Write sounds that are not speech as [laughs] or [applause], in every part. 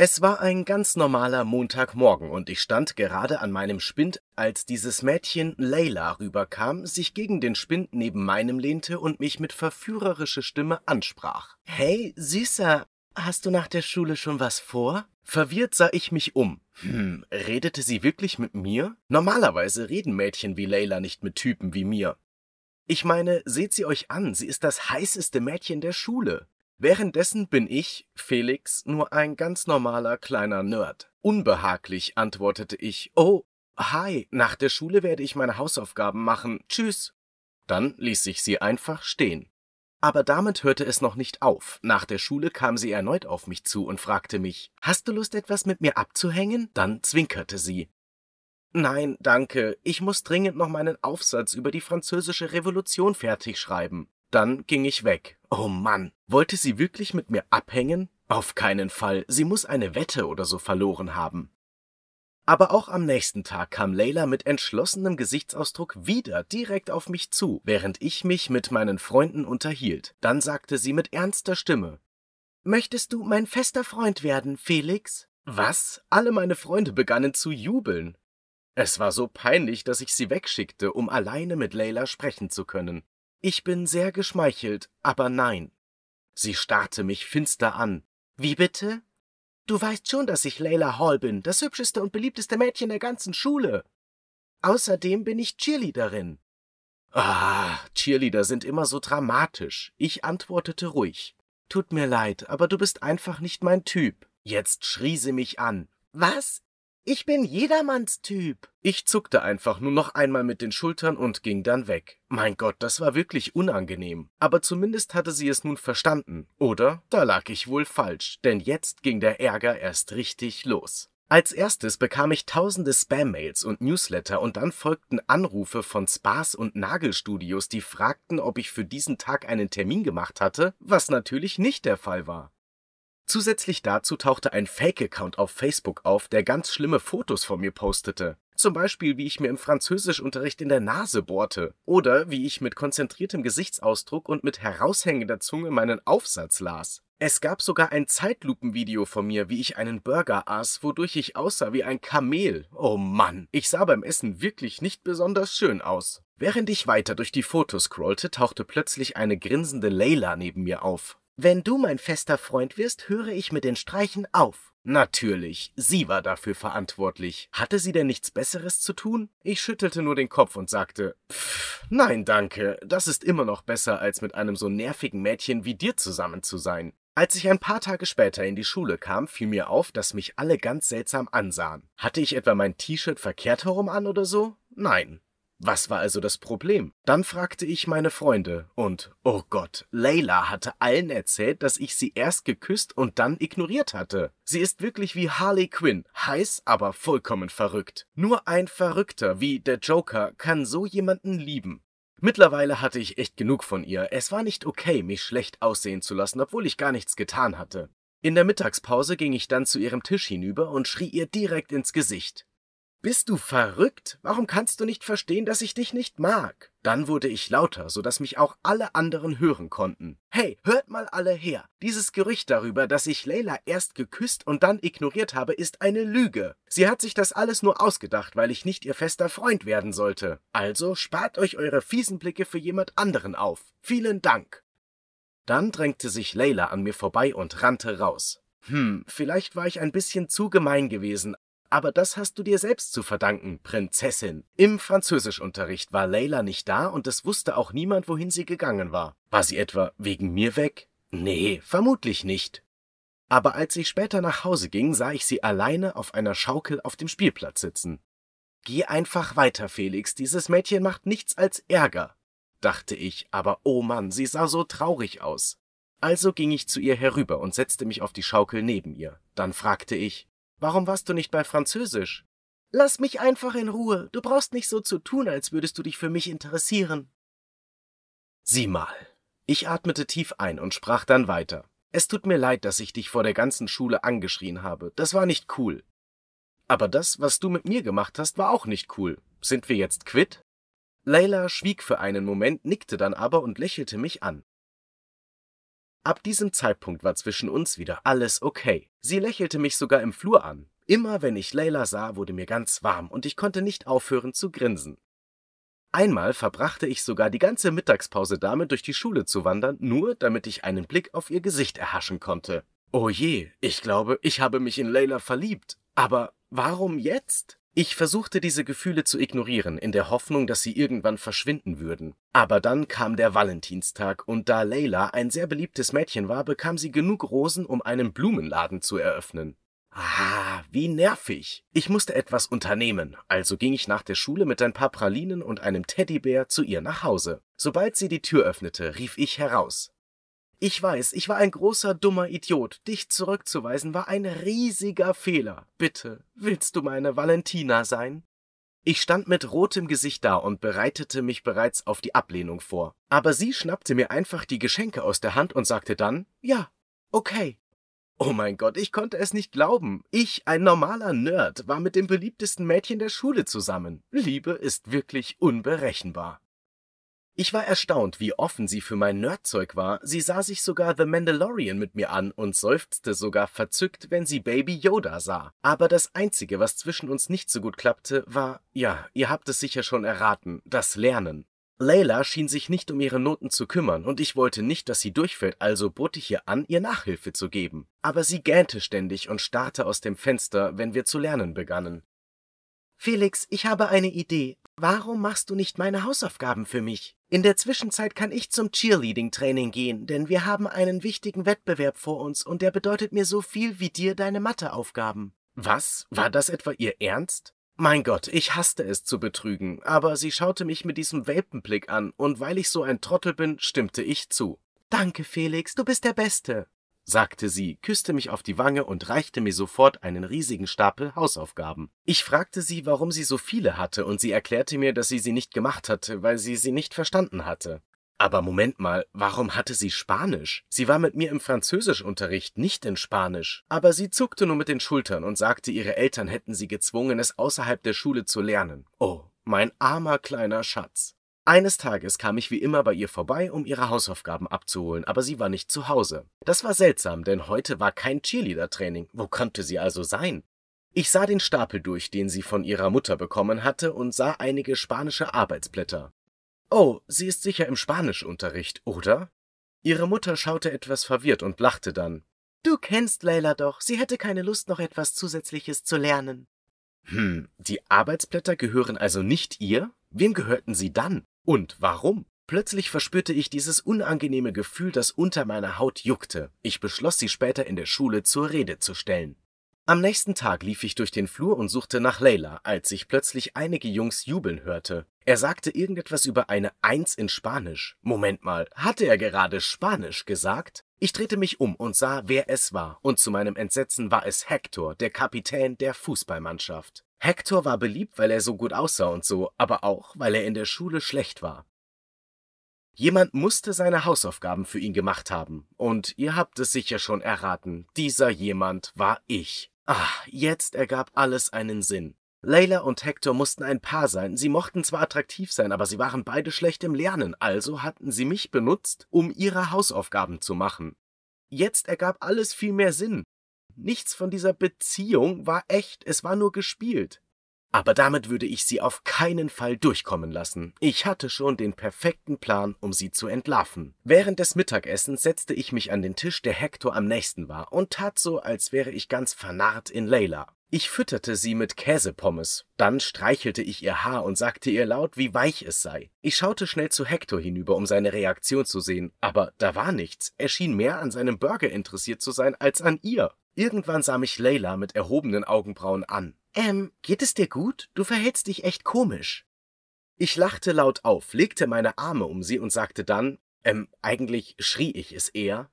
Es war ein ganz normaler Montagmorgen und ich stand gerade an meinem Spind, als dieses Mädchen Leila rüberkam, sich gegen den Spind neben meinem lehnte und mich mit verführerischer Stimme ansprach. Hey, Süßer, hast du nach der Schule schon was vor? Verwirrt sah ich mich um. Hm, redete sie wirklich mit mir? Normalerweise reden Mädchen wie Leila nicht mit Typen wie mir. Ich meine, seht sie euch an, sie ist das heißeste Mädchen der Schule. Währenddessen bin ich, Felix, nur ein ganz normaler kleiner Nerd. Unbehaglich antwortete ich, oh, hi, nach der Schule werde ich meine Hausaufgaben machen, tschüss. Dann ließ ich sie einfach stehen. Aber damit hörte es noch nicht auf. Nach der Schule kam sie erneut auf mich zu und fragte mich, hast du Lust, etwas mit mir abzuhängen? Dann zwinkerte sie. Nein, danke, ich muss dringend noch meinen Aufsatz über die französische Revolution fertig schreiben. Dann ging ich weg. Oh Mann, wollte sie wirklich mit mir abhängen? Auf keinen Fall, sie muss eine Wette oder so verloren haben. Aber auch am nächsten Tag kam Leila mit entschlossenem Gesichtsausdruck wieder direkt auf mich zu, während ich mich mit meinen Freunden unterhielt. Dann sagte sie mit ernster Stimme Möchtest du mein fester Freund werden, Felix? Was? Alle meine Freunde begannen zu jubeln. Es war so peinlich, dass ich sie wegschickte, um alleine mit Leila sprechen zu können. Ich bin sehr geschmeichelt, aber nein. Sie starrte mich finster an. Wie bitte? Du weißt schon, dass ich Layla Hall bin, das hübscheste und beliebteste Mädchen der ganzen Schule. Außerdem bin ich Cheerleaderin. Ah, Cheerleader sind immer so dramatisch. Ich antwortete ruhig. Tut mir leid, aber du bist einfach nicht mein Typ. Jetzt schrie sie mich an. Was? Ich bin jedermanns Typ. Ich zuckte einfach nur noch einmal mit den Schultern und ging dann weg. Mein Gott, das war wirklich unangenehm. Aber zumindest hatte sie es nun verstanden. Oder? Da lag ich wohl falsch, denn jetzt ging der Ärger erst richtig los. Als erstes bekam ich tausende Spam-Mails und Newsletter und dann folgten Anrufe von Spas und Nagelstudios, die fragten, ob ich für diesen Tag einen Termin gemacht hatte, was natürlich nicht der Fall war. Zusätzlich dazu tauchte ein Fake-Account auf Facebook auf, der ganz schlimme Fotos von mir postete. Zum Beispiel, wie ich mir im Französischunterricht in der Nase bohrte. Oder wie ich mit konzentriertem Gesichtsausdruck und mit heraushängender Zunge meinen Aufsatz las. Es gab sogar ein Zeitlupenvideo von mir, wie ich einen Burger aß, wodurch ich aussah wie ein Kamel. Oh Mann, ich sah beim Essen wirklich nicht besonders schön aus. Während ich weiter durch die Fotos scrollte, tauchte plötzlich eine grinsende Leila neben mir auf. Wenn du mein fester Freund wirst, höre ich mit den Streichen auf. Natürlich, sie war dafür verantwortlich. Hatte sie denn nichts Besseres zu tun? Ich schüttelte nur den Kopf und sagte, Pff, nein danke, das ist immer noch besser, als mit einem so nervigen Mädchen wie dir zusammen zu sein. Als ich ein paar Tage später in die Schule kam, fiel mir auf, dass mich alle ganz seltsam ansahen. Hatte ich etwa mein T-Shirt verkehrt herum an oder so? Nein. Was war also das Problem? Dann fragte ich meine Freunde und, oh Gott, Leila hatte allen erzählt, dass ich sie erst geküsst und dann ignoriert hatte. Sie ist wirklich wie Harley Quinn, heiß, aber vollkommen verrückt. Nur ein Verrückter wie der Joker kann so jemanden lieben. Mittlerweile hatte ich echt genug von ihr. Es war nicht okay, mich schlecht aussehen zu lassen, obwohl ich gar nichts getan hatte. In der Mittagspause ging ich dann zu ihrem Tisch hinüber und schrie ihr direkt ins Gesicht. Bist du verrückt? Warum kannst du nicht verstehen, dass ich dich nicht mag? Dann wurde ich lauter, so dass mich auch alle anderen hören konnten. Hey, hört mal alle her. Dieses Gerücht darüber, dass ich Leila erst geküsst und dann ignoriert habe, ist eine Lüge. Sie hat sich das alles nur ausgedacht, weil ich nicht ihr fester Freund werden sollte. Also spart euch eure fiesen Blicke für jemand anderen auf. Vielen Dank. Dann drängte sich Leila an mir vorbei und rannte raus. Hm, vielleicht war ich ein bisschen zu gemein gewesen, aber das hast du dir selbst zu verdanken, Prinzessin. Im Französischunterricht war Leila nicht da und es wusste auch niemand, wohin sie gegangen war. War sie etwa wegen mir weg? Nee, vermutlich nicht. Aber als ich später nach Hause ging, sah ich sie alleine auf einer Schaukel auf dem Spielplatz sitzen. Geh einfach weiter, Felix, dieses Mädchen macht nichts als Ärger, dachte ich, aber oh Mann, sie sah so traurig aus. Also ging ich zu ihr herüber und setzte mich auf die Schaukel neben ihr. Dann fragte ich, Warum warst du nicht bei Französisch? Lass mich einfach in Ruhe, du brauchst nicht so zu tun, als würdest du dich für mich interessieren. Sieh mal. Ich atmete tief ein und sprach dann weiter. Es tut mir leid, dass ich dich vor der ganzen Schule angeschrien habe, das war nicht cool. Aber das, was du mit mir gemacht hast, war auch nicht cool. Sind wir jetzt quitt? Leila schwieg für einen Moment, nickte dann aber und lächelte mich an. Ab diesem Zeitpunkt war zwischen uns wieder alles okay. Sie lächelte mich sogar im Flur an. Immer wenn ich Leila sah, wurde mir ganz warm und ich konnte nicht aufhören zu grinsen. Einmal verbrachte ich sogar die ganze Mittagspause damit, durch die Schule zu wandern, nur damit ich einen Blick auf ihr Gesicht erhaschen konnte. Oh je, ich glaube, ich habe mich in Leila verliebt. Aber warum jetzt? Ich versuchte diese Gefühle zu ignorieren, in der Hoffnung, dass sie irgendwann verschwinden würden. Aber dann kam der Valentinstag, und da Leila ein sehr beliebtes Mädchen war, bekam sie genug Rosen, um einen Blumenladen zu eröffnen. Ah, wie nervig. Ich musste etwas unternehmen, also ging ich nach der Schule mit ein paar Pralinen und einem Teddybär zu ihr nach Hause. Sobald sie die Tür öffnete, rief ich heraus. Ich weiß, ich war ein großer dummer Idiot. Dich zurückzuweisen war ein riesiger Fehler. Bitte, willst du meine Valentina sein? Ich stand mit rotem Gesicht da und bereitete mich bereits auf die Ablehnung vor. Aber sie schnappte mir einfach die Geschenke aus der Hand und sagte dann, ja, okay. Oh mein Gott, ich konnte es nicht glauben. Ich, ein normaler Nerd, war mit dem beliebtesten Mädchen der Schule zusammen. Liebe ist wirklich unberechenbar. Ich war erstaunt, wie offen sie für mein Nerdzeug war. Sie sah sich sogar The Mandalorian mit mir an und seufzte sogar verzückt, wenn sie Baby Yoda sah. Aber das Einzige, was zwischen uns nicht so gut klappte, war, ja, ihr habt es sicher schon erraten, das Lernen. Layla schien sich nicht um ihre Noten zu kümmern und ich wollte nicht, dass sie durchfällt, also bot ich ihr an, ihr Nachhilfe zu geben. Aber sie gähnte ständig und starrte aus dem Fenster, wenn wir zu lernen begannen. Felix, ich habe eine Idee. Warum machst du nicht meine Hausaufgaben für mich? In der Zwischenzeit kann ich zum Cheerleading-Training gehen, denn wir haben einen wichtigen Wettbewerb vor uns und der bedeutet mir so viel wie dir deine Matheaufgaben. Was? War das etwa ihr Ernst? Mein Gott, ich hasste es zu betrügen, aber sie schaute mich mit diesem Welpenblick an, und weil ich so ein Trottel bin, stimmte ich zu. Danke, Felix, du bist der Beste sagte sie, küsste mich auf die Wange und reichte mir sofort einen riesigen Stapel Hausaufgaben. Ich fragte sie, warum sie so viele hatte, und sie erklärte mir, dass sie sie nicht gemacht hatte, weil sie sie nicht verstanden hatte. Aber Moment mal, warum hatte sie Spanisch? Sie war mit mir im Französischunterricht, nicht in Spanisch. Aber sie zuckte nur mit den Schultern und sagte, ihre Eltern hätten sie gezwungen, es außerhalb der Schule zu lernen. Oh, mein armer kleiner Schatz. Eines Tages kam ich wie immer bei ihr vorbei, um ihre Hausaufgaben abzuholen, aber sie war nicht zu Hause. Das war seltsam, denn heute war kein Cheerleader-Training. Wo konnte sie also sein? Ich sah den Stapel durch, den sie von ihrer Mutter bekommen hatte, und sah einige spanische Arbeitsblätter. Oh, sie ist sicher im Spanischunterricht, oder? Ihre Mutter schaute etwas verwirrt und lachte dann. Du kennst Leila doch, sie hätte keine Lust, noch etwas Zusätzliches zu lernen. Hm, die Arbeitsblätter gehören also nicht ihr? Wem gehörten sie dann? Und warum? Plötzlich verspürte ich dieses unangenehme Gefühl, das unter meiner Haut juckte. Ich beschloss, sie später in der Schule zur Rede zu stellen. Am nächsten Tag lief ich durch den Flur und suchte nach Leila, als ich plötzlich einige Jungs jubeln hörte. Er sagte irgendetwas über eine Eins in Spanisch. Moment mal, hatte er gerade Spanisch gesagt? Ich drehte mich um und sah, wer es war, und zu meinem Entsetzen war es Hector, der Kapitän der Fußballmannschaft. Hector war beliebt, weil er so gut aussah und so, aber auch, weil er in der Schule schlecht war. Jemand musste seine Hausaufgaben für ihn gemacht haben, und ihr habt es sicher schon erraten, dieser jemand war ich. Ach, jetzt ergab alles einen Sinn. Leila und Hector mussten ein Paar sein, sie mochten zwar attraktiv sein, aber sie waren beide schlecht im Lernen, also hatten sie mich benutzt, um ihre Hausaufgaben zu machen. Jetzt ergab alles viel mehr Sinn, Nichts von dieser Beziehung war echt, es war nur gespielt. Aber damit würde ich sie auf keinen Fall durchkommen lassen. Ich hatte schon den perfekten Plan, um sie zu entlarven. Während des Mittagessens setzte ich mich an den Tisch, der Hector am nächsten war, und tat so, als wäre ich ganz vernarrt in Leila. Ich fütterte sie mit Käsepommes, dann streichelte ich ihr Haar und sagte ihr laut, wie weich es sei. Ich schaute schnell zu Hector hinüber, um seine Reaktion zu sehen, aber da war nichts. Er schien mehr an seinem Burger interessiert zu sein als an ihr. Irgendwann sah mich Leila mit erhobenen Augenbrauen an. Ähm, geht es dir gut? Du verhältst dich echt komisch. Ich lachte laut auf, legte meine Arme um sie und sagte dann, ähm, eigentlich schrie ich es eher.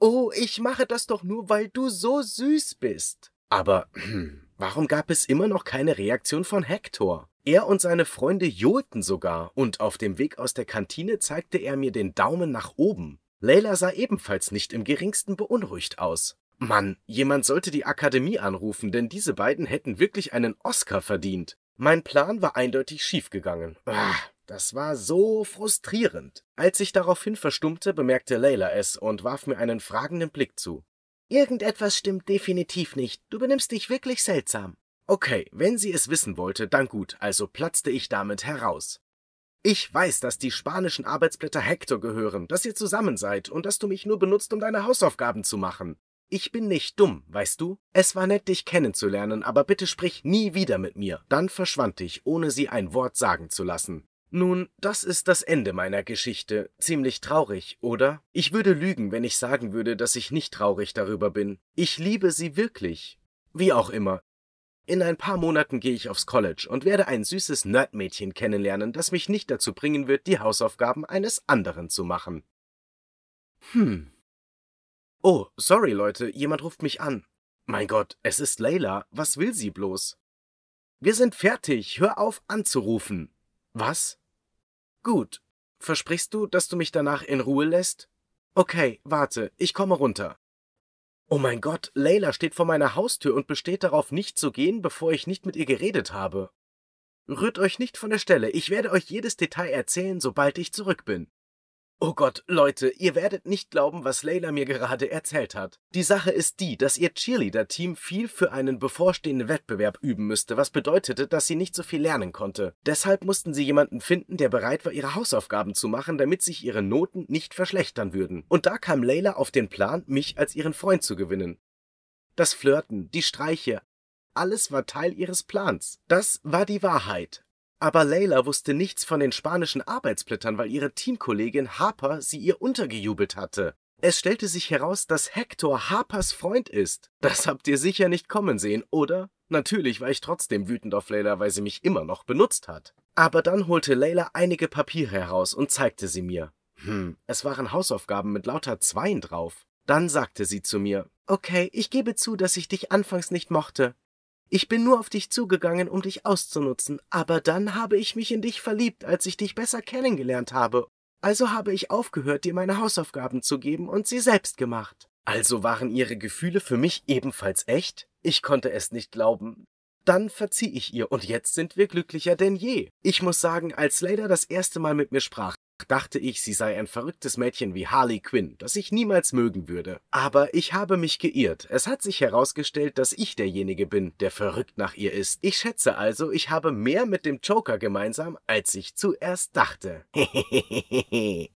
Oh, ich mache das doch nur, weil du so süß bist. Aber hm, warum gab es immer noch keine Reaktion von Hector? Er und seine Freunde johlten sogar, und auf dem Weg aus der Kantine zeigte er mir den Daumen nach oben. Leila sah ebenfalls nicht im geringsten beunruhigt aus. Mann, jemand sollte die Akademie anrufen, denn diese beiden hätten wirklich einen Oscar verdient. Mein Plan war eindeutig schiefgegangen. Ah, das war so frustrierend. Als ich daraufhin verstummte, bemerkte Layla es und warf mir einen fragenden Blick zu. Irgendetwas stimmt definitiv nicht. Du benimmst dich wirklich seltsam. Okay, wenn sie es wissen wollte, dann gut, also platzte ich damit heraus. Ich weiß, dass die spanischen Arbeitsblätter Hector gehören, dass ihr zusammen seid und dass du mich nur benutzt, um deine Hausaufgaben zu machen. Ich bin nicht dumm, weißt du? Es war nett, dich kennenzulernen, aber bitte sprich nie wieder mit mir. Dann verschwand ich, ohne sie ein Wort sagen zu lassen. Nun, das ist das Ende meiner Geschichte. Ziemlich traurig, oder? Ich würde lügen, wenn ich sagen würde, dass ich nicht traurig darüber bin. Ich liebe sie wirklich. Wie auch immer. In ein paar Monaten gehe ich aufs College und werde ein süßes Nerdmädchen kennenlernen, das mich nicht dazu bringen wird, die Hausaufgaben eines anderen zu machen. Hm. Oh, sorry Leute, jemand ruft mich an. Mein Gott, es ist Leila, was will sie bloß? Wir sind fertig, hör auf anzurufen. Was? Gut. Versprichst du, dass du mich danach in Ruhe lässt? Okay, warte, ich komme runter. Oh mein Gott, Leila steht vor meiner Haustür und besteht darauf, nicht zu gehen, bevor ich nicht mit ihr geredet habe. Rührt euch nicht von der Stelle, ich werde euch jedes Detail erzählen, sobald ich zurück bin. Oh Gott, Leute, ihr werdet nicht glauben, was Layla mir gerade erzählt hat. Die Sache ist die, dass ihr Cheerleader-Team viel für einen bevorstehenden Wettbewerb üben müsste, was bedeutete, dass sie nicht so viel lernen konnte. Deshalb mussten sie jemanden finden, der bereit war, ihre Hausaufgaben zu machen, damit sich ihre Noten nicht verschlechtern würden. Und da kam Layla auf den Plan, mich als ihren Freund zu gewinnen. Das Flirten, die Streiche, alles war Teil ihres Plans. Das war die Wahrheit. Aber Layla wusste nichts von den spanischen Arbeitsblättern, weil ihre Teamkollegin Harper sie ihr untergejubelt hatte. Es stellte sich heraus, dass Hector Harpers Freund ist. Das habt ihr sicher nicht kommen sehen, oder? Natürlich war ich trotzdem wütend auf Layla, weil sie mich immer noch benutzt hat. Aber dann holte Layla einige Papiere heraus und zeigte sie mir. Hm, es waren Hausaufgaben mit lauter Zweien drauf. Dann sagte sie zu mir, Okay, ich gebe zu, dass ich dich anfangs nicht mochte, ich bin nur auf dich zugegangen, um dich auszunutzen, aber dann habe ich mich in dich verliebt, als ich dich besser kennengelernt habe. Also habe ich aufgehört, dir meine Hausaufgaben zu geben und sie selbst gemacht. Also waren ihre Gefühle für mich ebenfalls echt? Ich konnte es nicht glauben. Dann verzieh ich ihr und jetzt sind wir glücklicher denn je. Ich muss sagen, als Slater das erste Mal mit mir sprach, dachte ich, sie sei ein verrücktes Mädchen wie Harley Quinn, das ich niemals mögen würde. Aber ich habe mich geirrt. Es hat sich herausgestellt, dass ich derjenige bin, der verrückt nach ihr ist. Ich schätze also, ich habe mehr mit dem Joker gemeinsam, als ich zuerst dachte. [laughs]